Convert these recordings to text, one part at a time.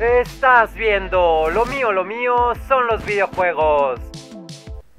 Estás viendo, lo mío, lo mío son los videojuegos.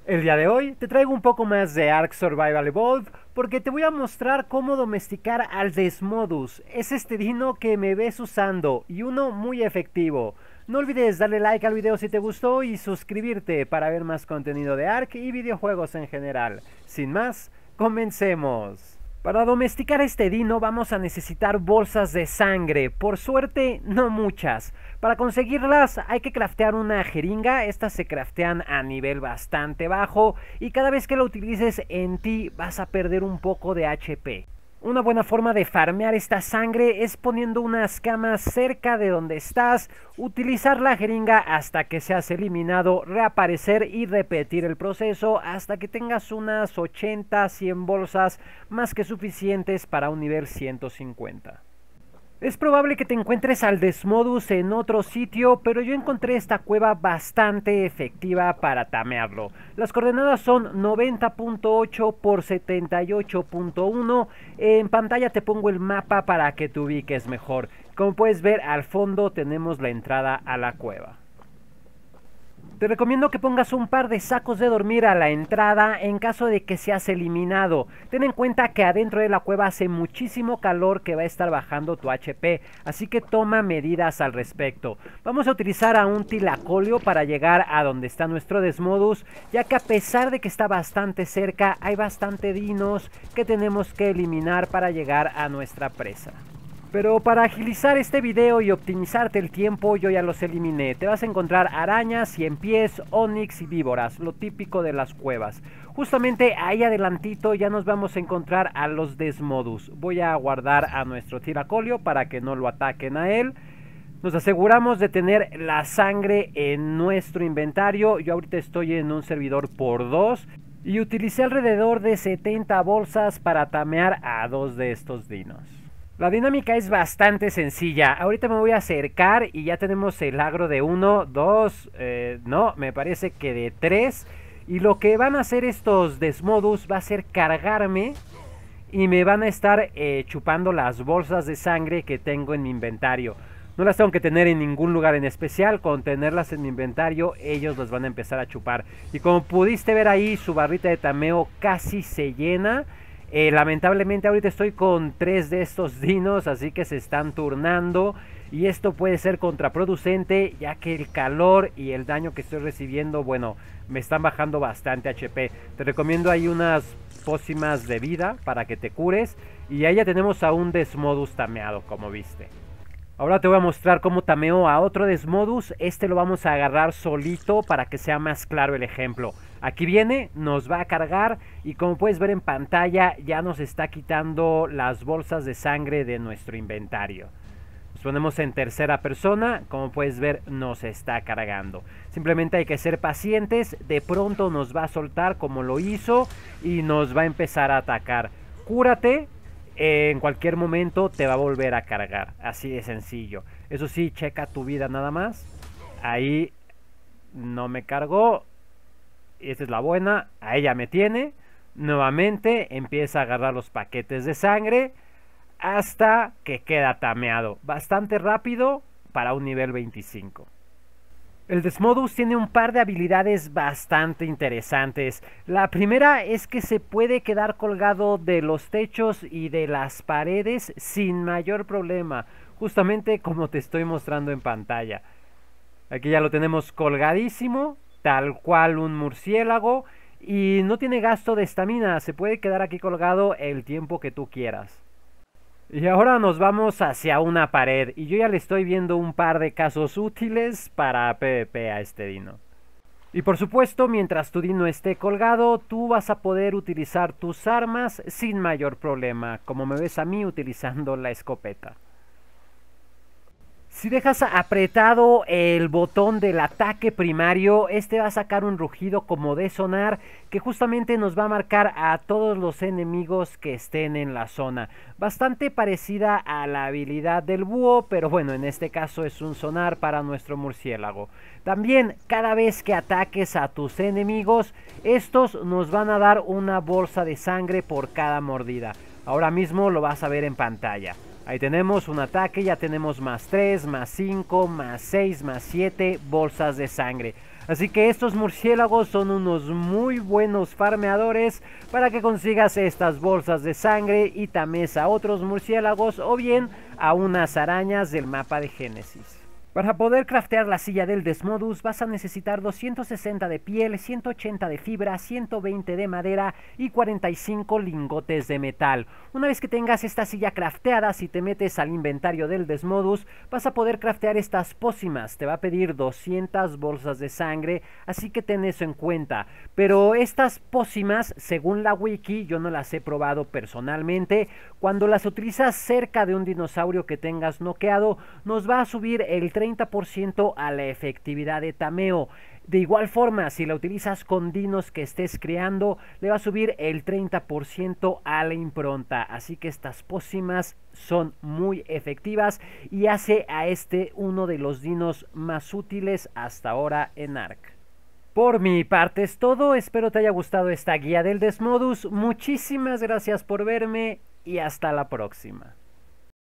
El día de hoy te traigo un poco más de Ark Survival Evolved porque te voy a mostrar cómo domesticar al Desmodus. Es este dino que me ves usando y uno muy efectivo. No olvides darle like al video si te gustó y suscribirte para ver más contenido de Ark y videojuegos en general. Sin más, comencemos. Para domesticar este dino vamos a necesitar bolsas de sangre, por suerte no muchas. Para conseguirlas hay que craftear una jeringa, estas se craftean a nivel bastante bajo y cada vez que la utilices en ti vas a perder un poco de HP. Una buena forma de farmear esta sangre es poniendo unas camas cerca de donde estás, utilizar la jeringa hasta que seas eliminado, reaparecer y repetir el proceso hasta que tengas unas 80-100 bolsas más que suficientes para un nivel 150. Es probable que te encuentres al Desmodus en otro sitio, pero yo encontré esta cueva bastante efectiva para tamearlo. Las coordenadas son 90.8 por 78.1. En pantalla te pongo el mapa para que te ubiques mejor. Como puedes ver, al fondo tenemos la entrada a la cueva. Te recomiendo que pongas un par de sacos de dormir a la entrada en caso de que seas eliminado. Ten en cuenta que adentro de la cueva hace muchísimo calor que va a estar bajando tu HP, así que toma medidas al respecto. Vamos a utilizar a un tilacolio para llegar a donde está nuestro Desmodus, ya que a pesar de que está bastante cerca, hay bastante dinos que tenemos que eliminar para llegar a nuestra presa. Pero para agilizar este video y optimizarte el tiempo yo ya los eliminé. Te vas a encontrar arañas, cien pies, onix y víboras, lo típico de las cuevas. Justamente ahí adelantito ya nos vamos a encontrar a los Desmodus. Voy a guardar a nuestro tiracolio para que no lo ataquen a él. Nos aseguramos de tener la sangre en nuestro inventario. Yo ahorita estoy en un servidor por dos. Y utilicé alrededor de 70 bolsas para tamear a dos de estos dinos. La dinámica es bastante sencilla. Ahorita me voy a acercar y ya tenemos el agro de 1, 2, eh, no, me parece que de 3. Y lo que van a hacer estos desmodus va a ser cargarme y me van a estar eh, chupando las bolsas de sangre que tengo en mi inventario. No las tengo que tener en ningún lugar en especial, con tenerlas en mi inventario ellos las van a empezar a chupar. Y como pudiste ver ahí, su barrita de tameo casi se llena eh, lamentablemente ahorita estoy con tres de estos dinos, así que se están turnando. Y esto puede ser contraproducente, ya que el calor y el daño que estoy recibiendo, bueno, me están bajando bastante HP. Te recomiendo ahí unas pócimas de vida para que te cures. Y ahí ya tenemos a un Desmodus tameado, como viste. Ahora te voy a mostrar cómo tameo a otro Desmodus. Este lo vamos a agarrar solito para que sea más claro el ejemplo. Aquí viene, nos va a cargar y como puedes ver en pantalla ya nos está quitando las bolsas de sangre de nuestro inventario. Nos ponemos en tercera persona, como puedes ver nos está cargando. Simplemente hay que ser pacientes, de pronto nos va a soltar como lo hizo y nos va a empezar a atacar. Cúrate, en cualquier momento te va a volver a cargar. Así de sencillo. Eso sí, checa tu vida nada más. Ahí no me cargó. Esta es la buena. A ella me tiene. Nuevamente empieza a agarrar los paquetes de sangre. Hasta que queda tameado. Bastante rápido para un nivel 25. El Desmodus tiene un par de habilidades bastante interesantes. La primera es que se puede quedar colgado de los techos y de las paredes sin mayor problema, justamente como te estoy mostrando en pantalla. Aquí ya lo tenemos colgadísimo, tal cual un murciélago, y no tiene gasto de estamina, se puede quedar aquí colgado el tiempo que tú quieras. Y ahora nos vamos hacia una pared y yo ya le estoy viendo un par de casos útiles para PvP a este dino. Y por supuesto, mientras tu dino esté colgado, tú vas a poder utilizar tus armas sin mayor problema, como me ves a mí utilizando la escopeta. Si dejas apretado el botón del ataque primario, este va a sacar un rugido como de sonar que justamente nos va a marcar a todos los enemigos que estén en la zona. Bastante parecida a la habilidad del búho, pero bueno, en este caso es un sonar para nuestro murciélago. También cada vez que ataques a tus enemigos, estos nos van a dar una bolsa de sangre por cada mordida. Ahora mismo lo vas a ver en pantalla. Ahí tenemos un ataque, ya tenemos más 3, más 5, más 6, más 7 bolsas de sangre. Así que estos murciélagos son unos muy buenos farmeadores para que consigas estas bolsas de sangre y tames a otros murciélagos o bien a unas arañas del mapa de Génesis. Para poder craftear la silla del Desmodus vas a necesitar 260 de piel, 180 de fibra, 120 de madera y 45 lingotes de metal. Una vez que tengas esta silla crafteada, si te metes al inventario del Desmodus, vas a poder craftear estas pócimas. Te va a pedir 200 bolsas de sangre, así que ten eso en cuenta. Pero estas pócimas, según la wiki, yo no las he probado personalmente, cuando las utilizas cerca de un dinosaurio que tengas noqueado, nos va a subir el 30% a la efectividad de tameo. De igual forma, si la utilizas con dinos que estés creando, le va a subir el 30% a la impronta. Así que estas pócimas son muy efectivas y hace a este uno de los dinos más útiles hasta ahora en ARC. Por mi parte es todo, espero te haya gustado esta guía del Desmodus, muchísimas gracias por verme y hasta la próxima.